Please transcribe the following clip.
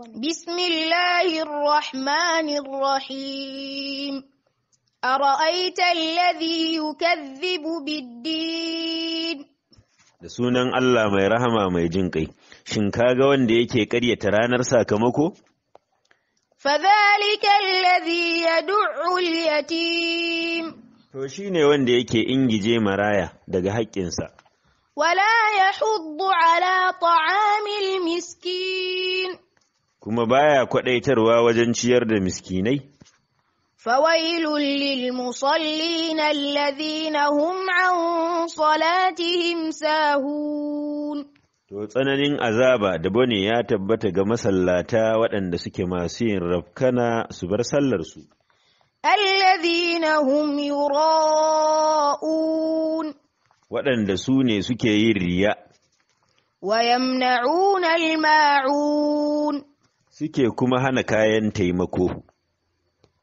بسم الله الرحمن الرحيم أرأيت الذي يكذب بالدين da sunan Allah mai rahama mai jin ƙai, shin kaga wanda yake ƙaryata ranar sakamako? فذلك الذي يدع اليتيم To shi ne wanda yake ingije maraya daga haƙƙinsa. Wala ya ala ta'amil miskin kuma baya kwadaitarwa wajen ciyar da miskinai فويل للمصلين الذين هم عن صلاتهم ساهون To tsananin azaba da bane ya tabbata ga masallata waɗanda suke masu yin rafkana su bar sallarsu. Allazina hum yura'un Waɗanda su ne suke yin riya. Wa yamna'una al-ma'un suke kuma hana kayan taimako